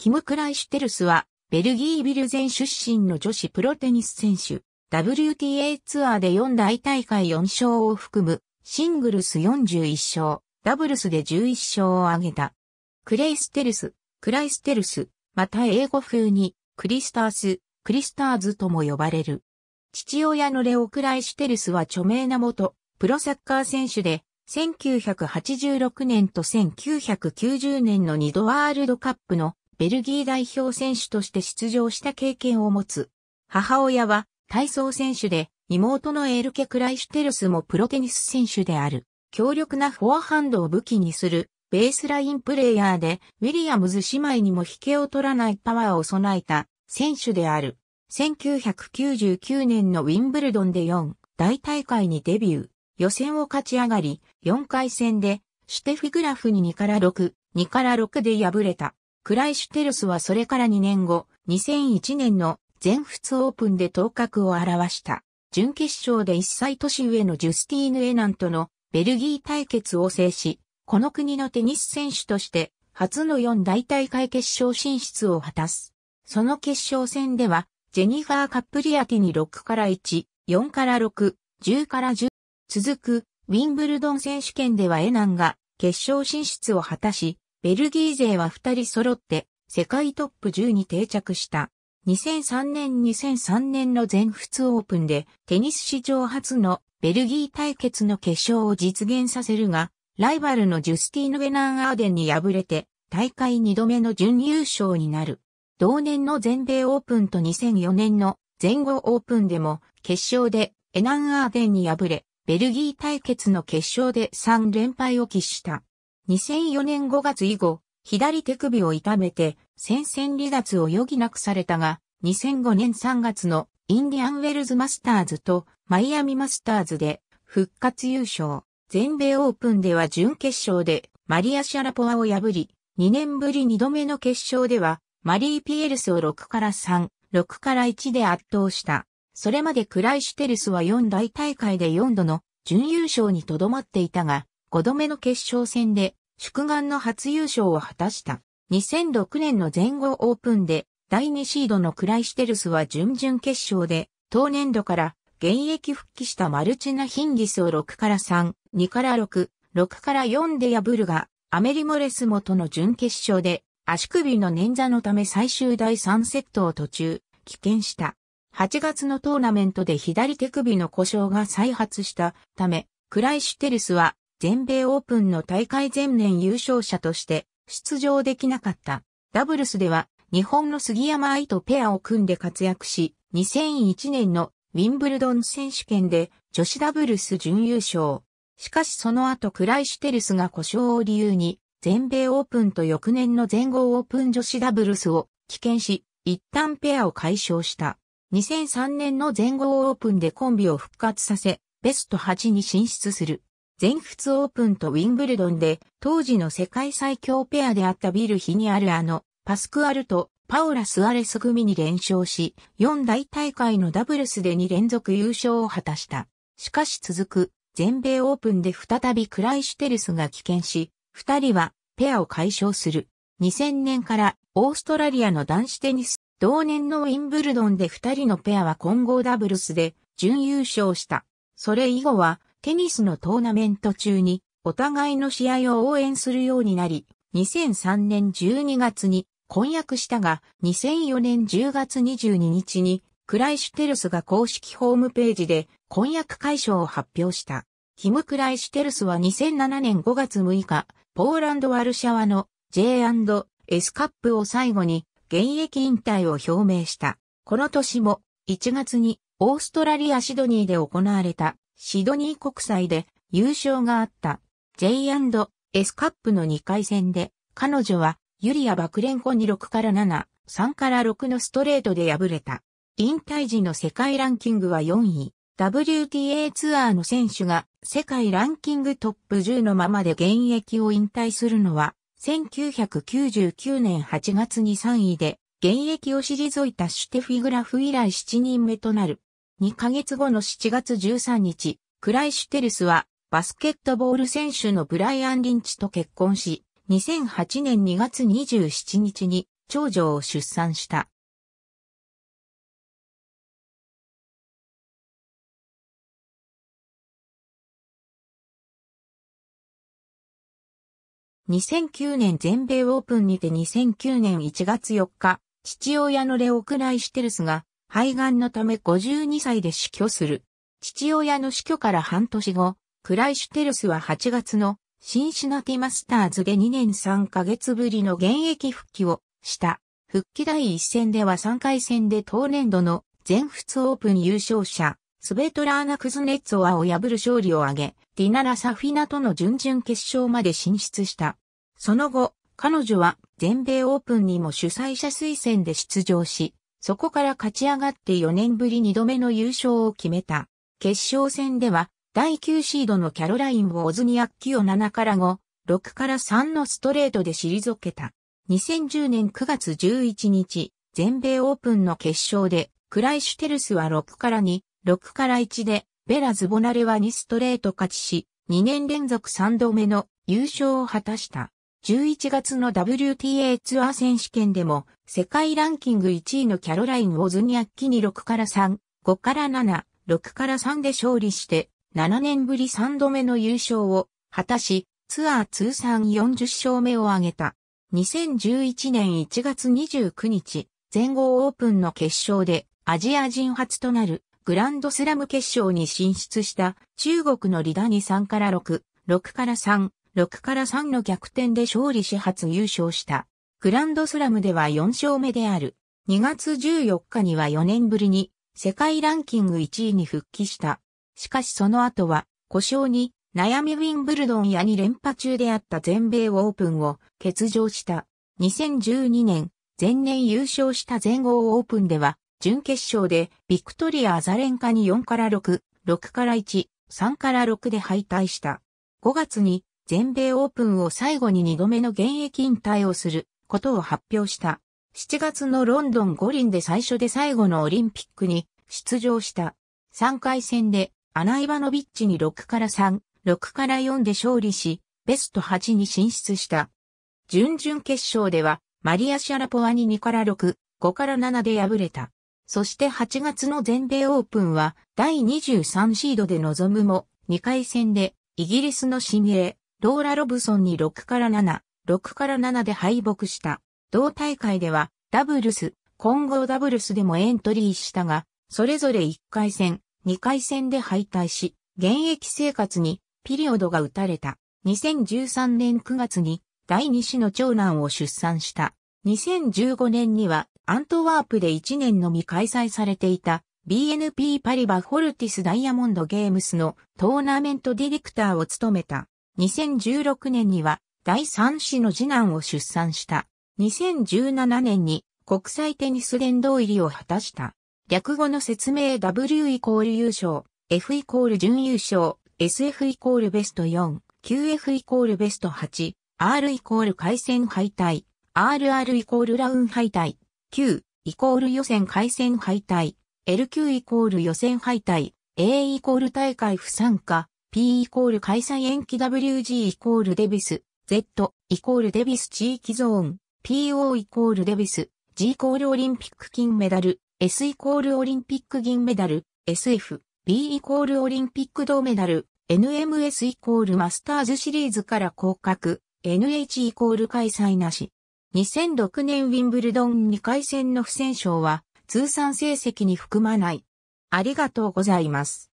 キム・クライシュテルスは、ベルギー・ビルゼン出身の女子プロテニス選手、WTA ツアーで4大大会4勝を含む、シングルス41勝、ダブルスで11勝を挙げた。クレイステルス、クライステルス、また英語風に、クリスタース、クリスターズとも呼ばれる。父親のレオ・クライシュテルスは著名な元、プロサッカー選手で、1986年と1990年の2度ワールドカップのベルギー代表選手として出場した経験を持つ。母親は体操選手で、妹のエルケ・クライシュテルスもプロテニス選手である。強力なフォアハンドを武器にするベースラインプレイヤーで、ウィリアムズ姉妹にも引けを取らないパワーを備えた選手である。1999年のウィンブルドンで4大大会にデビュー。予選を勝ち上がり、4回戦でシュテフィグラフに2から6、2から6で敗れた。クライシュテルスはそれから2年後、2001年の全仏オープンで頭角を表した。準決勝で1歳年上のジュスティーヌ・エナンとのベルギー対決を制し、この国のテニス選手として初の4大大会決勝進出を果たす。その決勝戦では、ジェニファー・カップリアティに6から1、4から6、10から10。続く、ウィンブルドン選手権ではエナンが決勝進出を果たし、ベルギー勢は二人揃って世界トップ10に定着した。2003年2003年の全仏オープンでテニス史上初のベルギー対決の決勝を実現させるが、ライバルのジュスティーヌ・ゲナン・アーデンに敗れて大会2度目の準優勝になる。同年の全米オープンと2004年の全豪オープンでも決勝でエナン・アーデンに敗れ、ベルギー対決の決勝で3連敗を喫した。2004年5月以後、左手首を痛めて戦線離脱を余儀なくされたが、2005年3月のインディアンウェルズマスターズとマイアミマスターズで復活優勝。全米オープンでは準決勝でマリア・シャラポワを破り、2年ぶり2度目の決勝ではマリー・ピエルスを6から3、6から1で圧倒した。それまでクライシュテルスは4大大会で4度の準優勝にとどまっていたが、5度目の決勝戦で祝願の初優勝を果たした。2006年の全豪オープンで、第2シードのクライシテルスは準々決勝で、当年度から現役復帰したマルチナ・ヒンギスを6から3、2から6、6から4で破るが、アメリ・モレスモとの準決勝で、足首の捻挫のため最終第3セットを途中、棄権した。8月のトーナメントで左手首の故障が再発したため、クライシュテルスは全米オープンの大会前年優勝者として出場できなかった。ダブルスでは日本の杉山愛とペアを組んで活躍し、2001年のウィンブルドン選手権で女子ダブルス準優勝。しかしその後クライシュテルスが故障を理由に全米オープンと翌年の全豪オープン女子ダブルスを棄権し、一旦ペアを解消した。2003年の全豪オープンでコンビを復活させ、ベスト8に進出する。全仏オープンとウィンブルドンで、当時の世界最強ペアであったビル・ヒニアルアの、パスクアルとパオラ・スアレス組に連勝し、4大大会のダブルスで2連続優勝を果たした。しかし続く、全米オープンで再びクライシュテルスが棄権し、二人はペアを解消する。2000年からオーストラリアの男子テニス、同年のウィンブルドンで二人のペアは混合ダブルスで準優勝した。それ以後はテニスのトーナメント中にお互いの試合を応援するようになり、2003年12月に婚約したが、2004年10月22日にクライシュテルスが公式ホームページで婚約解消を発表した。ヒム・クライシュテルスは2007年5月6日、ポーランド・ワルシャワの J&S カップを最後に現役引退を表明した。この年も1月にオーストラリア・シドニーで行われたシドニー国際で優勝があった J&S カップの2回戦で、彼女はユリア・バクレンコに6から7、3から6のストレートで敗れた。引退時の世界ランキングは4位。WTA ツアーの選手が世界ランキングトップ10のままで現役を引退するのは1999年8月に3位で現役を退いたシュテフィグラフ以来7人目となる。2ヶ月後の7月13日、クライシュテルスはバスケットボール選手のブライアン・リンチと結婚し、2008年2月27日に長女を出産した。2009年全米オープンにて2009年1月4日、父親のレオ・クライシュテルスが肺がんのため52歳で死去する。父親の死去から半年後、クライシュテルスは8月のシンシナティマスターズで2年3ヶ月ぶりの現役復帰をした。復帰第1戦では3回戦で当年度の全仏オープン優勝者、スベトラーナ・クズネッツォアを破る勝利を挙げ、ディナラ・サフィナとの準々決勝まで進出した。その後、彼女は全米オープンにも主催者推薦で出場し、そこから勝ち上がって4年ぶり2度目の優勝を決めた。決勝戦では、第9シードのキャロライン・をオズニアッキを7から5、6から3のストレートで退けた。2010年9月11日、全米オープンの決勝で、クライシュテルスは6から2、6から1で、ベラ・ズボナレは2ストレート勝ちし、2年連続3度目の優勝を果たした。11月の WTA ツアー選手権でも、世界ランキング1位のキャロライン・オズニアッキに6から3、5から7、6から3で勝利して、7年ぶり3度目の優勝を果たし、ツアー通算40勝目を挙げた。2011年1月29日、全豪オープンの決勝でアジア人初となるグランドスラム決勝に進出した中国のリダに3から6、6から3、6から3の逆転で勝利し初優勝した。グランドスラムでは4勝目である。2月14日には4年ぶりに世界ランキング1位に復帰した。しかしその後は故障に悩みウィンブルドンや2連覇中であった全米オープンを欠場した。2012年、前年優勝した全豪オープンでは、準決勝でビクトリア・アザレンカに4から6、6から1、3から6で敗退した。5月に全米オープンを最後に2度目の現役引退をすることを発表した。7月のロンドン五輪で最初で最後のオリンピックに出場した。3回戦でアナ・イバノビッチに6から3、6から4で勝利し、ベスト8に進出した。準々決勝ではマリア・シャラポワに2から6、5から7で敗れた。そして8月の全米オープンは第23シードで臨むも2回戦でイギリスの新鋭ローラ・ロブソンに6から7、6から7で敗北した。同大会では、ダブルス、混合ダブルスでもエントリーしたが、それぞれ1回戦、2回戦で敗退し、現役生活にピリオドが打たれた。2013年9月に第2子の長男を出産した。2015年にはアントワープで1年のみ開催されていた BNP パリバフォルティスダイヤモンドゲームスのトーナメントディレクターを務めた。2016年には第3子の次男を出産した。2017年に国際テニス連動入りを果たした。略語の説明 W イコール優勝、F イコール準優勝、SF イコールベスト4、QF イコールベスト8、R イコール回戦敗退、RR イコールラウン敗退、Q イコール予選回戦敗退、LQ イコール予選敗退、A イコール大会不参加、P イコール開催延期 WG イコールデビス、Z イコールデビス地域ゾーン、PO イコールデビス、G イコールオリンピック金メダル、S イコールオリンピック銀メダル、SF、B イコールオリンピック銅メダル、NMS イコールマスターズシリーズから降格、NH イコール開催なし。2006年ウィンブルドン2回戦の不戦勝は通算成績に含まない。ありがとうございます。